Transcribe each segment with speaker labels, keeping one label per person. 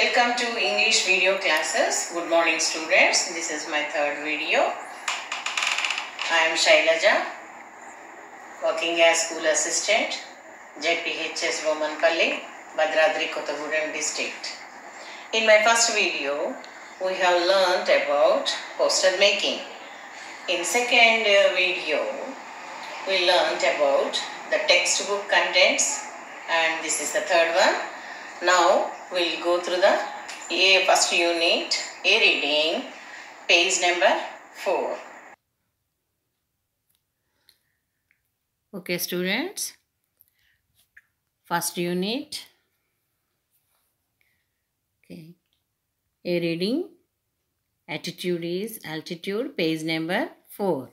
Speaker 1: Welcome to English video classes. Good morning students. This is my third video. I am Shailaja, working as school assistant, JPHS Romanpalli, Badradri Kottaguram district. In my first video, we have learnt about poster making. In second video, we learnt about the textbook contents and this is the third one now we'll go through the A first unit A reading page number 4. Okay students first unit okay A reading attitude is altitude page number 4.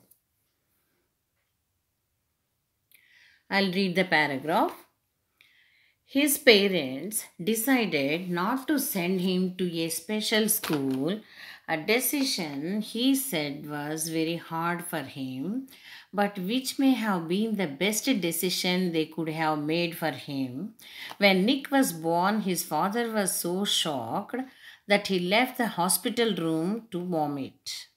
Speaker 1: I'll read the paragraph his parents decided not to send him to a special school, a decision he said was very hard for him, but which may have been the best decision they could have made for him. When Nick was born, his father was so shocked that he left the hospital room to vomit.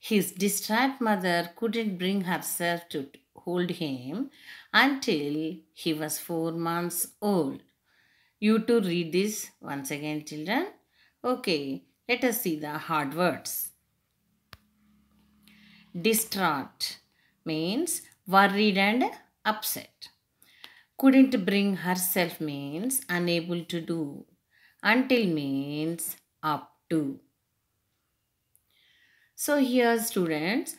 Speaker 1: His distraught mother couldn't bring herself to hold him until he was four months old. You two read this once again children. Okay, let us see the hard words. Distraught means worried and upset. Couldn't bring herself means unable to do. Until means up to. So here students,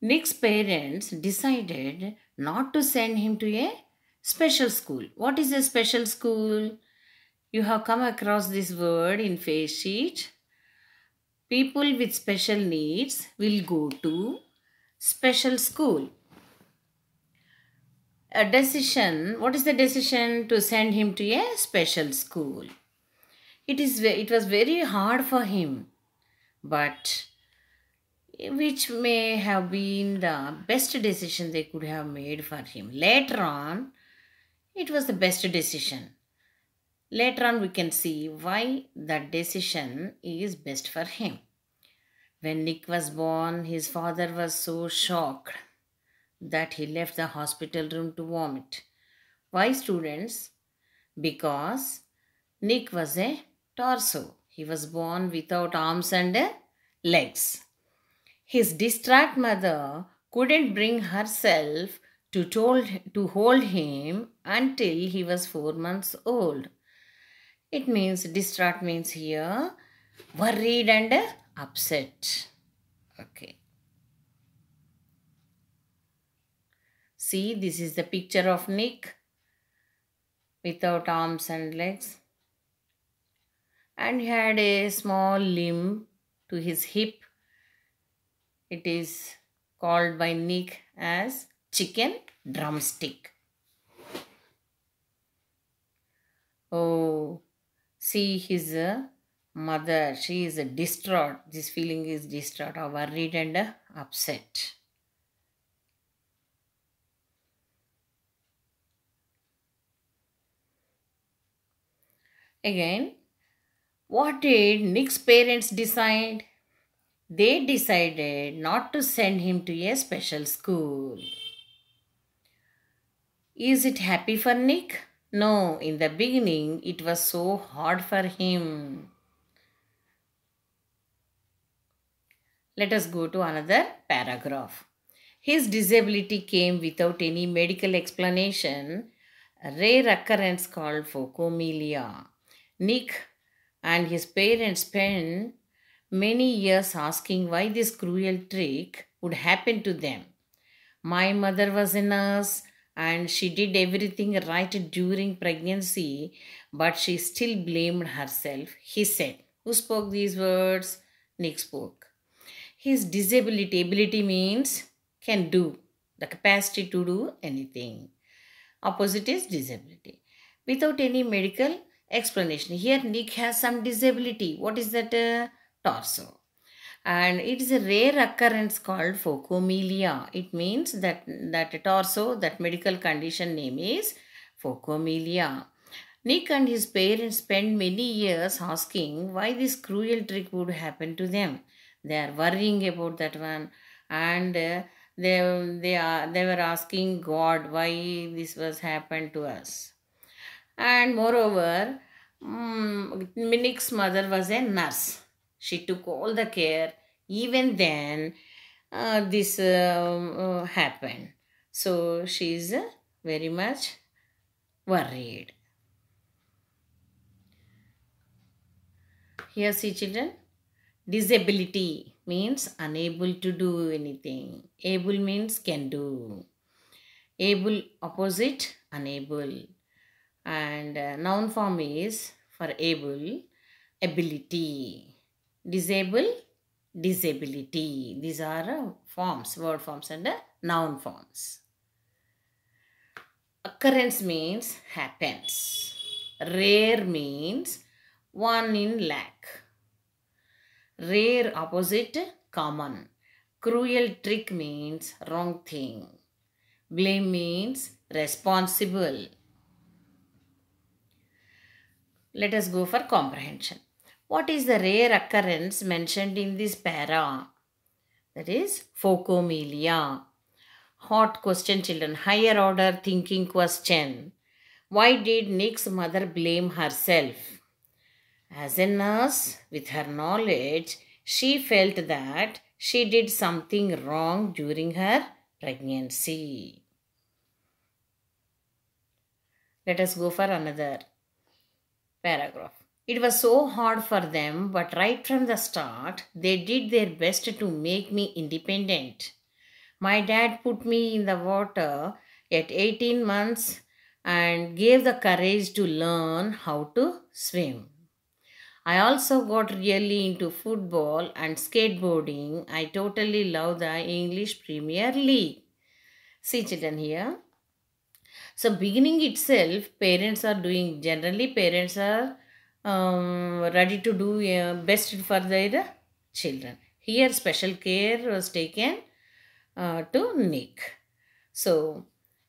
Speaker 1: Nick's parents decided not to send him to a special school. What is a special school? You have come across this word in face sheet. People with special needs will go to special school. A decision, what is the decision to send him to a special school? It is it was very hard for him but which may have been the best decision they could have made for him. Later on, it was the best decision. Later on, we can see why that decision is best for him. When Nick was born, his father was so shocked that he left the hospital room to vomit. Why, students? Because Nick was a torso. He was born without arms and legs. His distraught mother couldn't bring herself to, told, to hold him until he was four months old. It means distraught means here worried and upset. Okay. See, this is the picture of Nick without arms and legs. And he had a small limb to his hip it is called by Nick as chicken drumstick. Oh, see his mother. She is distraught. This feeling is distraught or worried and upset. Again, what did Nick's parents decide? they decided not to send him to a special school. Is it happy for Nick? No, in the beginning it was so hard for him. Let us go to another paragraph. His disability came without any medical explanation, a rare occurrence called for comelia. Nick and his parents spent many years asking why this cruel trick would happen to them. My mother was a nurse and she did everything right during pregnancy, but she still blamed herself, he said. Who spoke these words? Nick spoke. His disability, ability means can do, the capacity to do anything. Opposite is disability. Without any medical explanation. Here, Nick has some disability. What is that? Uh, torso. And it is a rare occurrence called focomelia. It means that, that torso, that medical condition name is phocomelia. Nick and his parents spent many years asking why this cruel trick would happen to them. They are worrying about that one and uh, they, they, are, they were asking God why this was happened to us. And moreover, um, Minik's mother was a nurse. She took all the care. Even then, uh, this uh, uh happened. So she is uh, very much worried. Here see children, disability means unable to do anything. Able means can do. Able opposite unable. And uh, noun form is for able, ability disable, disability. These are uh, forms, word forms and uh, noun forms. Occurrence means happens. Rare means one in lack. Rare opposite common. Cruel trick means wrong thing. Blame means responsible. Let us go for comprehension. What is the rare occurrence mentioned in this para? That is phocomelia. Hot question children, higher order thinking question. Why did Nick's mother blame herself? As a nurse, with her knowledge, she felt that she did something wrong during her pregnancy. Let us go for another paragraph. It was so hard for them, but right from the start, they did their best to make me independent. My dad put me in the water at 18 months and gave the courage to learn how to swim. I also got really into football and skateboarding. I totally love the English Premier League. See children here. So beginning itself, parents are doing, generally parents are um, ready to do uh, best for their children. Here special care was taken uh, to Nick. So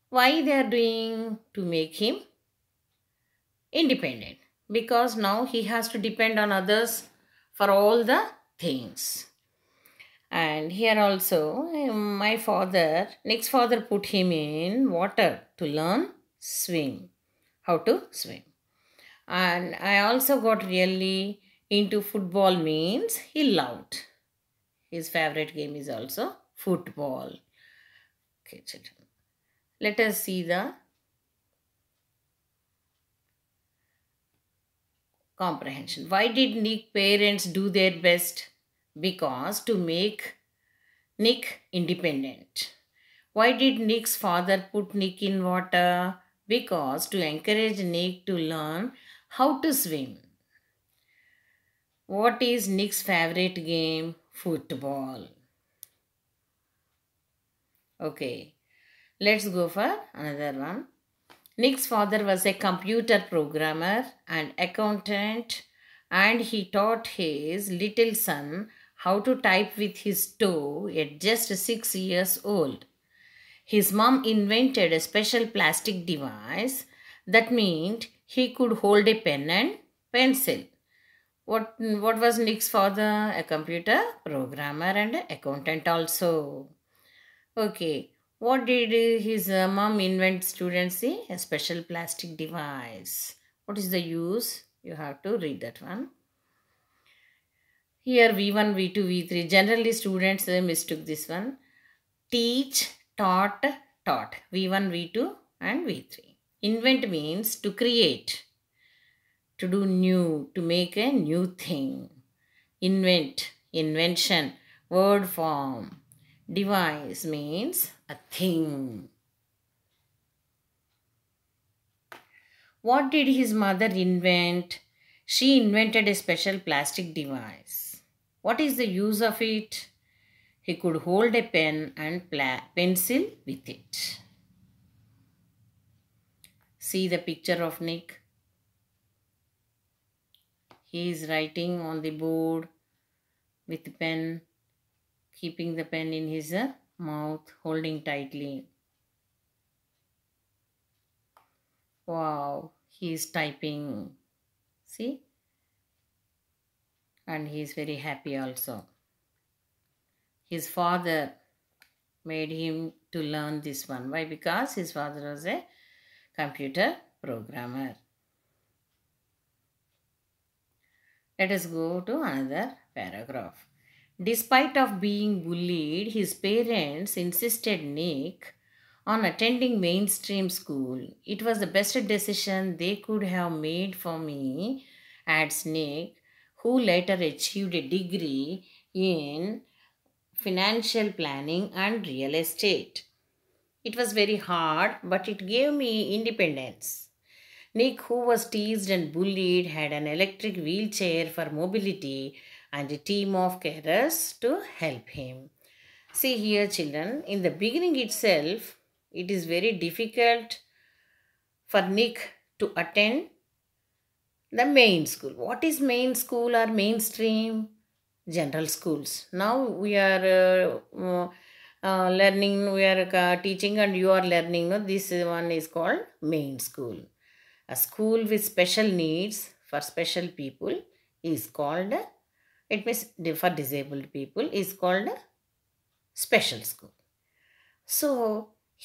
Speaker 1: why they are doing to make him independent because now he has to depend on others for all the things. And here also um, my father, Nick's father put him in water to learn swim, how to swim and I also got really into football means he loved. His favorite game is also football. Okay, children. Let us see the comprehension. Why did Nick parents do their best? Because to make Nick independent. Why did Nick's father put Nick in water? Because to encourage Nick to learn how to swim? What is Nick's favorite game? Football. Okay, let's go for another one. Nick's father was a computer programmer and accountant and he taught his little son how to type with his toe at just 6 years old. His mom invented a special plastic device that meant he could hold a pen and pencil. What, what was next father? A computer programmer and accountant also. Okay. What did his mom invent students? A special plastic device. What is the use? You have to read that one. Here V1, V2, V3. Generally students uh, mistook this one. Teach, taught, taught. V1, V2 and V3. Invent means to create, to do new, to make a new thing. Invent, invention, word form. Device means a thing. What did his mother invent? She invented a special plastic device. What is the use of it? He could hold a pen and pencil with it. See the picture of Nick. He is writing on the board with pen, keeping the pen in his uh, mouth, holding tightly. Wow, he is typing. See? And he is very happy also. His father made him to learn this one. Why? Because his father was a computer programmer. Let us go to another paragraph. Despite of being bullied, his parents insisted Nick on attending mainstream school. It was the best decision they could have made for me, adds Nick, who later achieved a degree in financial planning and real estate. It was very hard, but it gave me independence. Nick, who was teased and bullied, had an electric wheelchair for mobility and a team of carers to help him. See here, children, in the beginning itself, it is very difficult for Nick to attend the main school. What is main school or mainstream? General schools. Now we are uh, uh, learning we are uh, teaching and you are learning no this one is called main school a school with special needs for special people is called it means for disabled people is called special school so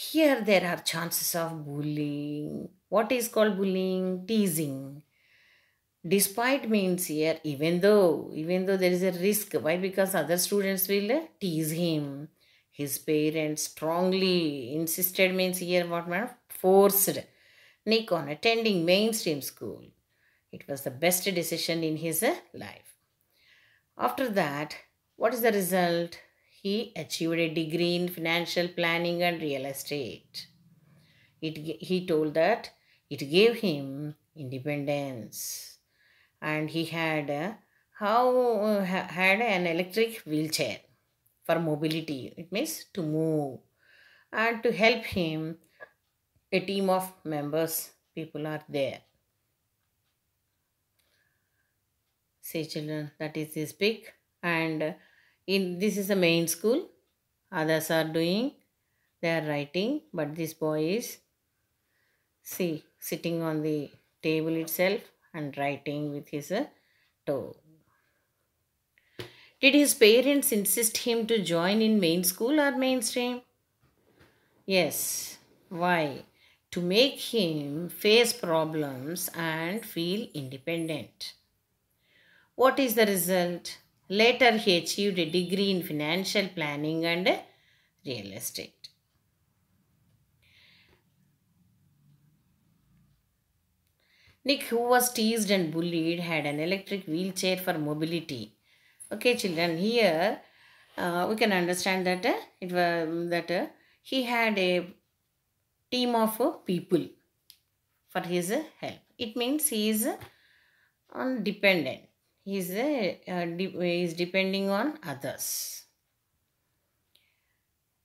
Speaker 1: here there are chances of bullying what is called bullying teasing despite means here even though even though there is a risk why because other students will uh, tease him his parents strongly insisted means here what man forced Nick on attending mainstream school. It was the best decision in his uh, life. After that, what is the result? He achieved a degree in financial planning and real estate. It, he told that it gave him independence and he had a, uh, how uh, had an electric wheelchair for mobility. It means to move. And to help him, a team of members, people are there. Say children, that is his pick. And in this is the main school. Others are doing, they are writing, but this boy is see sitting on the table itself and writing with his uh, toe. Did his parents insist him to join in main school or mainstream? Yes. Why? To make him face problems and feel independent. What is the result? Later, he achieved a degree in financial planning and real estate. Nick, who was teased and bullied, had an electric wheelchair for mobility Okay, children, here uh, we can understand that uh, it was that uh, he had a team of uh, people for his uh, help. It means he is uh, on dependent. He is, de is depending on others.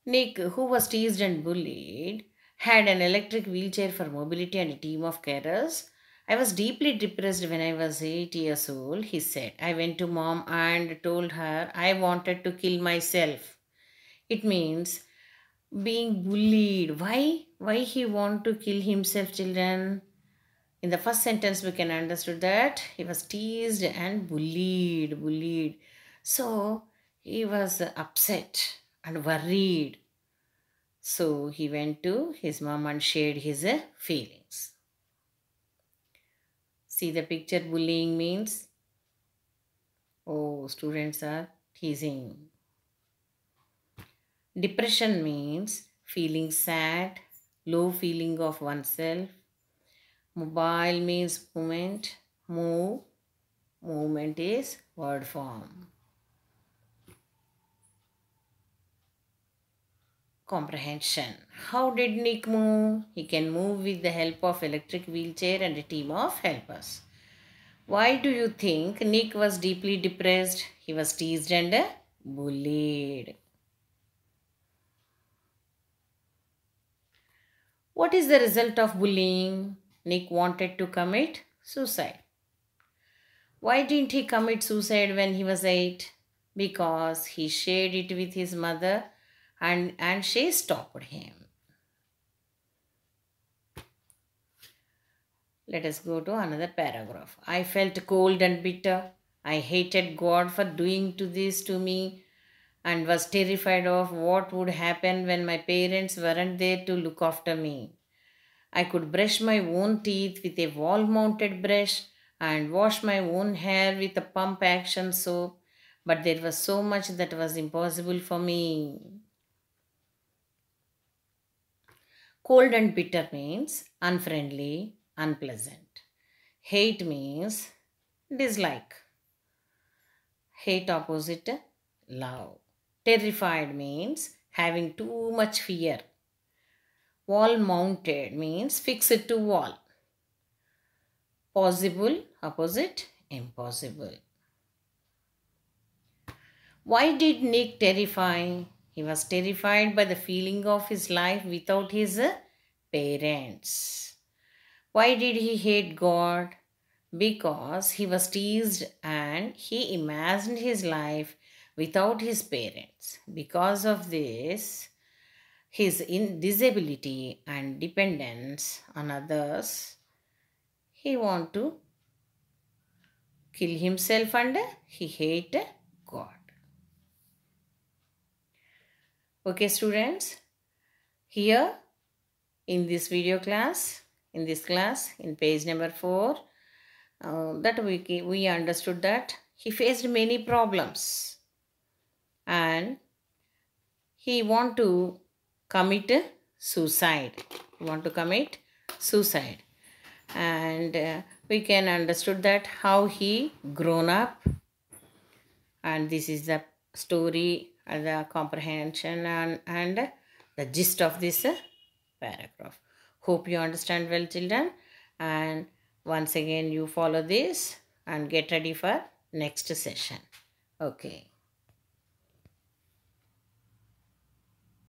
Speaker 1: Nick, who was teased and bullied, had an electric wheelchair for mobility and a team of carers I was deeply depressed when I was 8 years old, he said. I went to mom and told her I wanted to kill myself. It means being bullied. Why? Why he want to kill himself, children? In the first sentence, we can understand that he was teased and bullied, bullied. So, he was upset and worried. So, he went to his mom and shared his feelings. See the picture bullying means? Oh, students are teasing. Depression means feeling sad, low feeling of oneself. Mobile means movement, move. Movement is word form. comprehension. How did Nick move? He can move with the help of electric wheelchair and a team of helpers. Why do you think Nick was deeply depressed? He was teased and uh, bullied. What is the result of bullying? Nick wanted to commit suicide. Why didn't he commit suicide when he was 8? Because he shared it with his mother and, and she stopped him. Let us go to another paragraph. I felt cold and bitter. I hated God for doing to this to me and was terrified of what would happen when my parents weren't there to look after me. I could brush my own teeth with a wall mounted brush and wash my own hair with a pump action soap, but there was so much that was impossible for me. Cold and bitter means unfriendly, unpleasant. Hate means dislike. Hate opposite love. Terrified means having too much fear. Wall mounted means fixed to wall. Possible opposite impossible. Why did Nick terrify he was terrified by the feeling of his life without his uh, parents. Why did he hate God? Because he was teased and he imagined his life without his parents. Because of this, his disability and dependence on others, he want to kill himself and he hate God. Okay students, here in this video class, in this class, in page number 4, uh, that we, we understood that he faced many problems and he want to commit suicide. He want to commit suicide. And uh, we can understood that how he grown up and this is the story the comprehension and, and the gist of this uh, paragraph. Hope you understand well children and once again you follow this and get ready for next session. Okay.